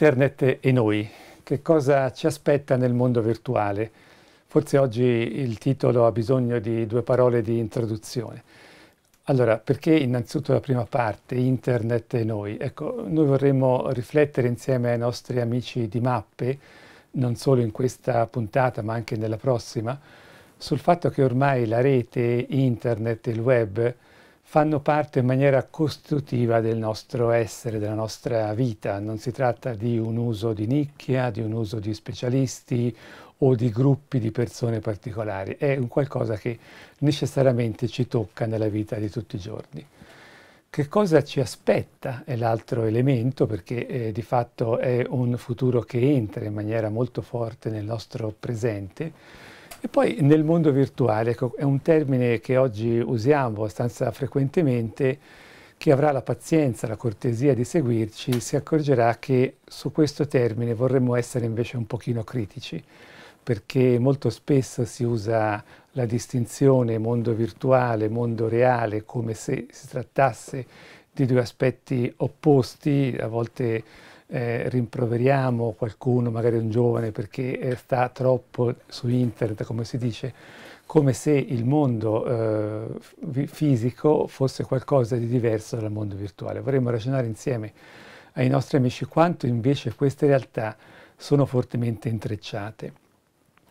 Internet e noi, che cosa ci aspetta nel mondo virtuale? Forse oggi il titolo ha bisogno di due parole di introduzione. Allora, perché innanzitutto la prima parte, Internet e noi? Ecco, noi vorremmo riflettere insieme ai nostri amici di mappe, non solo in questa puntata ma anche nella prossima, sul fatto che ormai la rete, Internet e il web fanno parte in maniera costruttiva del nostro essere, della nostra vita. Non si tratta di un uso di nicchia, di un uso di specialisti o di gruppi di persone particolari, è un qualcosa che necessariamente ci tocca nella vita di tutti i giorni. Che cosa ci aspetta è l'altro elemento perché eh, di fatto è un futuro che entra in maniera molto forte nel nostro presente e poi nel mondo virtuale, ecco, è un termine che oggi usiamo abbastanza frequentemente, chi avrà la pazienza, la cortesia di seguirci, si accorgerà che su questo termine vorremmo essere invece un pochino critici, perché molto spesso si usa la distinzione mondo virtuale, mondo reale, come se si trattasse di due aspetti opposti, a volte eh, rimproveriamo qualcuno, magari un giovane, perché eh, sta troppo su internet, come si dice, come se il mondo eh, fisico fosse qualcosa di diverso dal mondo virtuale. Vorremmo ragionare insieme ai nostri amici quanto invece queste realtà sono fortemente intrecciate.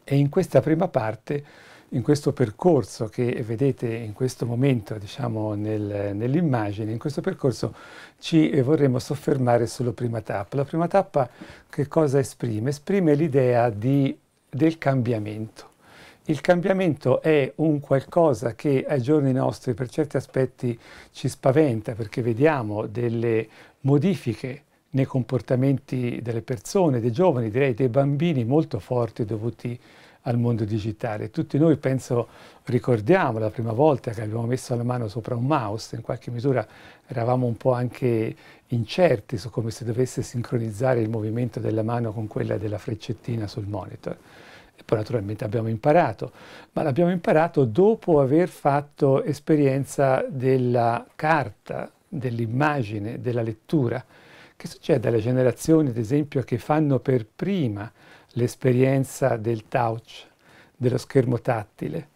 E in questa prima parte in questo percorso che vedete in questo momento diciamo, nel, nell'immagine, in questo percorso ci vorremmo soffermare sulla prima tappa. La prima tappa che cosa esprime? Esprime l'idea del cambiamento. Il cambiamento è un qualcosa che ai giorni nostri per certi aspetti ci spaventa perché vediamo delle modifiche nei comportamenti delle persone, dei giovani, direi dei bambini molto forti dovuti a al mondo digitale. Tutti noi penso ricordiamo la prima volta che abbiamo messo la mano sopra un mouse, in qualche misura eravamo un po' anche incerti su come si dovesse sincronizzare il movimento della mano con quella della freccettina sul monitor. E poi naturalmente abbiamo imparato, ma l'abbiamo imparato dopo aver fatto esperienza della carta, dell'immagine, della lettura. Che succede alle generazioni, ad esempio, che fanno per prima l'esperienza del touch, dello schermo tattile.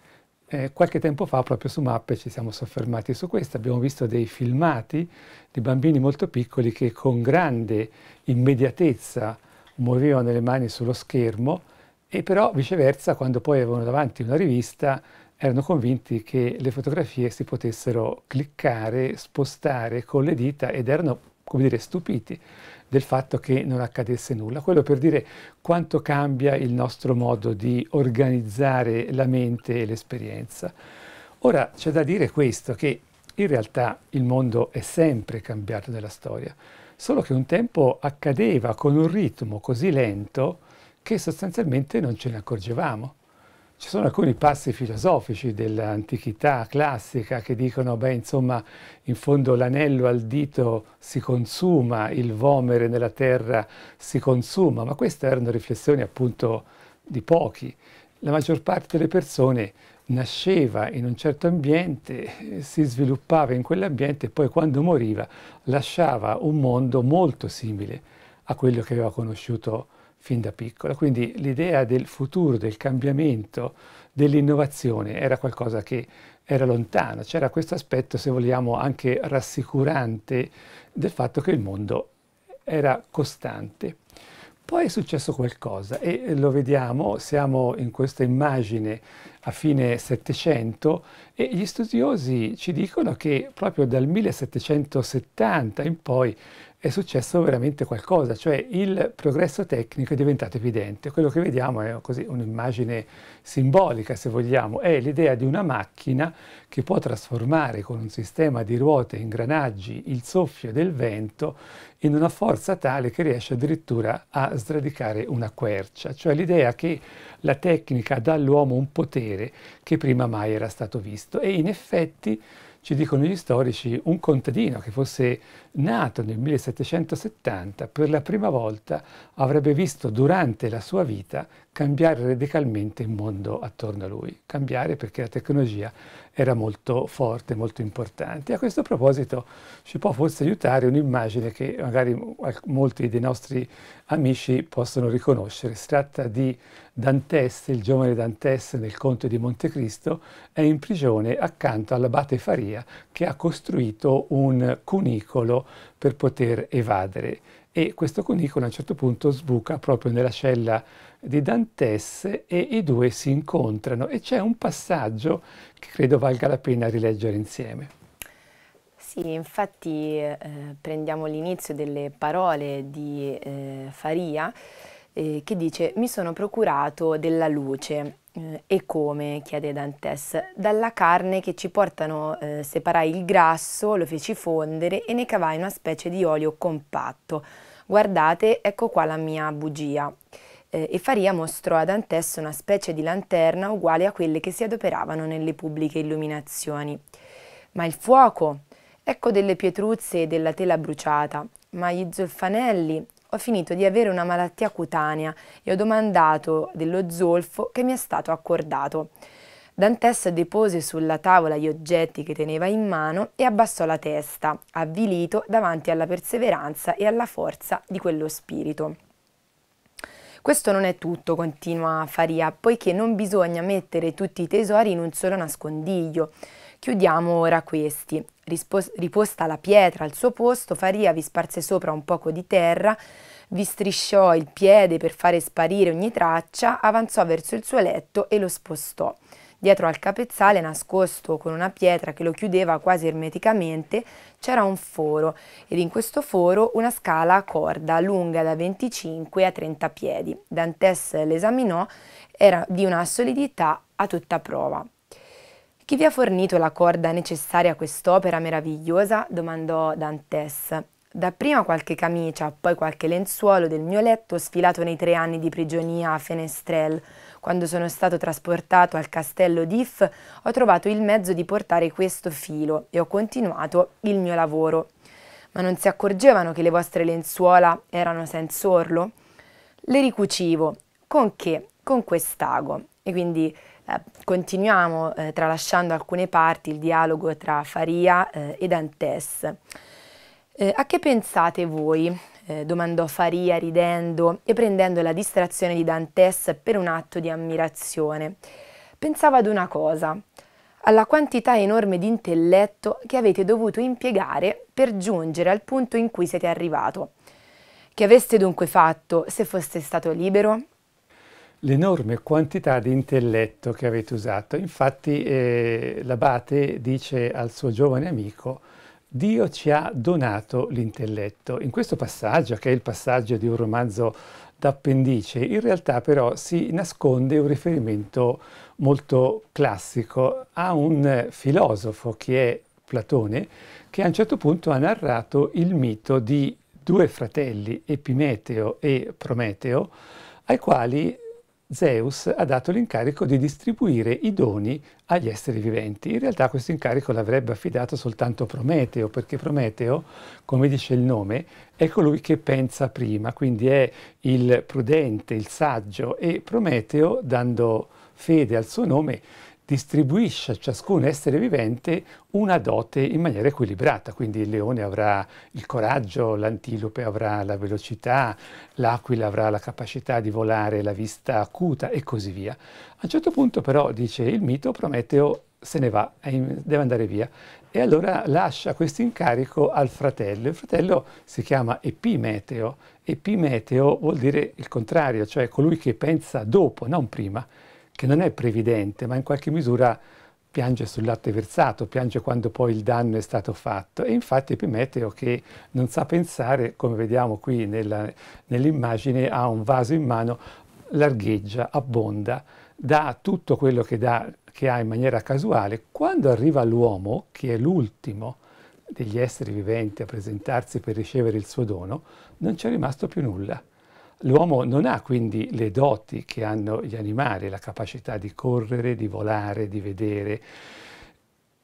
Eh, qualche tempo fa proprio su Mappe ci siamo soffermati su questo, abbiamo visto dei filmati di bambini molto piccoli che con grande immediatezza muovevano le mani sullo schermo e però viceversa quando poi avevano davanti una rivista erano convinti che le fotografie si potessero cliccare, spostare con le dita ed erano come dire, stupiti del fatto che non accadesse nulla. Quello per dire quanto cambia il nostro modo di organizzare la mente e l'esperienza. Ora c'è da dire questo, che in realtà il mondo è sempre cambiato nella storia, solo che un tempo accadeva con un ritmo così lento che sostanzialmente non ce ne accorgevamo. Ci sono alcuni passi filosofici dell'antichità classica che dicono, beh, insomma, in fondo l'anello al dito si consuma, il vomere nella terra si consuma, ma queste erano riflessioni appunto di pochi. La maggior parte delle persone nasceva in un certo ambiente, si sviluppava in quell'ambiente e poi quando moriva lasciava un mondo molto simile a quello che aveva conosciuto fin da piccola. Quindi l'idea del futuro, del cambiamento, dell'innovazione era qualcosa che era lontano, c'era questo aspetto, se vogliamo, anche rassicurante del fatto che il mondo era costante. Poi è successo qualcosa e lo vediamo, siamo in questa immagine a fine Settecento e gli studiosi ci dicono che proprio dal 1770 in poi è successo veramente qualcosa, cioè il progresso tecnico è diventato evidente. Quello che vediamo è così, un'immagine simbolica, se vogliamo, è l'idea di una macchina che può trasformare con un sistema di ruote e ingranaggi il soffio del vento in una forza tale che riesce addirittura a sradicare una quercia, cioè l'idea che la tecnica dà all'uomo un potere che prima mai era stato visto e in effetti ci dicono gli storici, un contadino che fosse nato nel 1770 per la prima volta avrebbe visto durante la sua vita cambiare radicalmente il mondo attorno a lui, cambiare perché la tecnologia era molto forte, molto importante. a questo proposito ci può forse aiutare un'immagine che magari molti dei nostri amici possono riconoscere. Si tratta di Dantes, il giovane Dantes nel Conte di Montecristo, è in prigione accanto all'abate Faria che ha costruito un cunicolo per poter evadere e questo cunicolo a un certo punto sbuca proprio nella cella di Dantesse e i due si incontrano e c'è un passaggio che credo valga la pena rileggere insieme. Sì, infatti eh, prendiamo l'inizio delle parole di eh, Faria eh, che dice mi sono procurato della luce eh, e come? chiede Dantes. Dalla carne che ci portano eh, separai il grasso, lo feci fondere e ne cavai una specie di olio compatto. Guardate, ecco qua la mia bugia. Eh, e Faria mostrò ad Antes una specie di lanterna uguale a quelle che si adoperavano nelle pubbliche illuminazioni. Ma il fuoco? Ecco delle pietruzze e della tela bruciata. Ma gli zolfanelli? ho finito di avere una malattia cutanea e ho domandato dello zolfo che mi è stato accordato. Dantes depose sulla tavola gli oggetti che teneva in mano e abbassò la testa, avvilito davanti alla perseveranza e alla forza di quello spirito. Questo non è tutto, continua Faria, poiché non bisogna mettere tutti i tesori in un solo nascondiglio. Chiudiamo ora questi. riposta la pietra al suo posto, Faria vi sparse sopra un poco di terra, vi strisciò il piede per fare sparire ogni traccia, avanzò verso il suo letto e lo spostò. Dietro al capezzale, nascosto con una pietra che lo chiudeva quasi ermeticamente, c'era un foro ed in questo foro una scala a corda lunga da 25 a 30 piedi. Dantes l'esaminò, era di una solidità a tutta prova. Chi vi ha fornito la corda necessaria a quest'opera meravigliosa? domandò Dantes. Dapprima qualche camicia, poi qualche lenzuolo del mio letto sfilato nei tre anni di prigionia a Fenestrel. Quando sono stato trasportato al castello d'If ho trovato il mezzo di portare questo filo e ho continuato il mio lavoro. Ma non si accorgevano che le vostre lenzuola erano senza orlo? Le ricucivo. Con che? Con quest'ago. E quindi eh, continuiamo eh, tralasciando alcune parti il dialogo tra Faria eh, e Dantes. Eh, a che pensate voi? Eh, domandò Faria ridendo e prendendo la distrazione di Dantes per un atto di ammirazione. Pensavo ad una cosa, alla quantità enorme di intelletto che avete dovuto impiegare per giungere al punto in cui siete arrivato. Che avreste dunque fatto se foste stato libero? l'enorme quantità di intelletto che avete usato. Infatti eh, l'abate dice al suo giovane amico Dio ci ha donato l'intelletto. In questo passaggio, che è il passaggio di un romanzo d'appendice, in realtà però si nasconde un riferimento molto classico a un filosofo che è Platone, che a un certo punto ha narrato il mito di due fratelli, Epimeteo e Prometeo, ai quali Zeus ha dato l'incarico di distribuire i doni agli esseri viventi. In realtà questo incarico l'avrebbe affidato soltanto Prometeo, perché Prometeo, come dice il nome, è colui che pensa prima, quindi è il prudente, il saggio e Prometeo, dando fede al suo nome, distribuisce a ciascun essere vivente una dote in maniera equilibrata, quindi il leone avrà il coraggio, l'antilope avrà la velocità, l'aquila avrà la capacità di volare, la vista acuta e così via. A un certo punto però, dice il mito, Prometeo se ne va, deve andare via e allora lascia questo incarico al fratello. Il fratello si chiama Epimeteo, Epimeteo vuol dire il contrario, cioè colui che pensa dopo, non prima che non è previdente, ma in qualche misura piange sul latte versato, piange quando poi il danno è stato fatto. E infatti Epimeteo che non sa pensare, come vediamo qui nell'immagine, ha un vaso in mano, largheggia, abbonda, dà tutto quello che, dà, che ha in maniera casuale. Quando arriva l'uomo, che è l'ultimo degli esseri viventi a presentarsi per ricevere il suo dono, non c'è rimasto più nulla. L'uomo non ha quindi le doti che hanno gli animali, la capacità di correre, di volare, di vedere,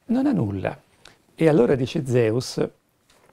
non ha nulla. E allora dice Zeus,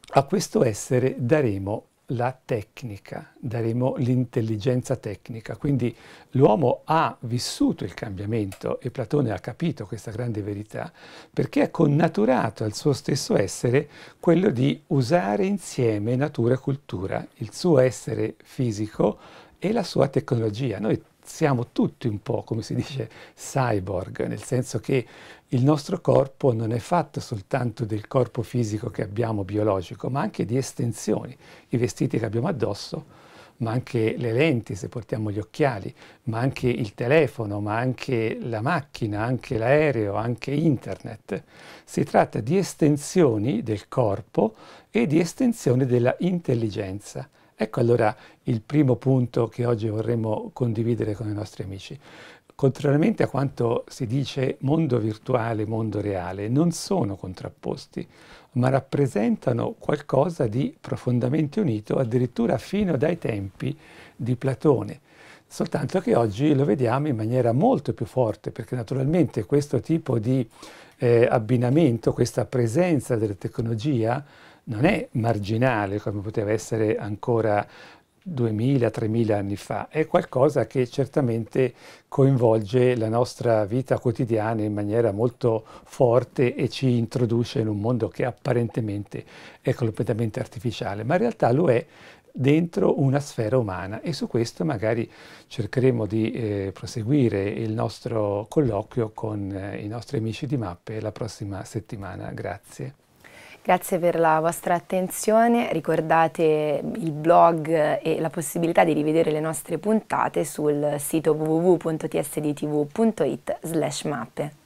a questo essere daremo la tecnica, daremo l'intelligenza tecnica. Quindi l'uomo ha vissuto il cambiamento e Platone ha capito questa grande verità perché ha connaturato al suo stesso essere quello di usare insieme natura e cultura, il suo essere fisico e la sua tecnologia. Noi siamo tutti un po', come si dice, cyborg, nel senso che il nostro corpo non è fatto soltanto del corpo fisico che abbiamo biologico, ma anche di estensioni, i vestiti che abbiamo addosso, ma anche le lenti se portiamo gli occhiali, ma anche il telefono, ma anche la macchina, anche l'aereo, anche internet. Si tratta di estensioni del corpo e di estensioni della intelligenza. Ecco allora il primo punto che oggi vorremmo condividere con i nostri amici. Contrariamente a quanto si dice mondo virtuale e mondo reale, non sono contrapposti, ma rappresentano qualcosa di profondamente unito addirittura fino dai tempi di Platone. Soltanto che oggi lo vediamo in maniera molto più forte, perché naturalmente questo tipo di eh, abbinamento, questa presenza della tecnologia non è marginale come poteva essere ancora 2000-3000 anni fa, è qualcosa che certamente coinvolge la nostra vita quotidiana in maniera molto forte e ci introduce in un mondo che apparentemente è completamente artificiale, ma in realtà lo è dentro una sfera umana e su questo magari cercheremo di eh, proseguire il nostro colloquio con eh, i nostri amici di mappe la prossima settimana. Grazie. Grazie per la vostra attenzione, ricordate il blog e la possibilità di rivedere le nostre puntate sul sito www.tsdtv.it slash mappe.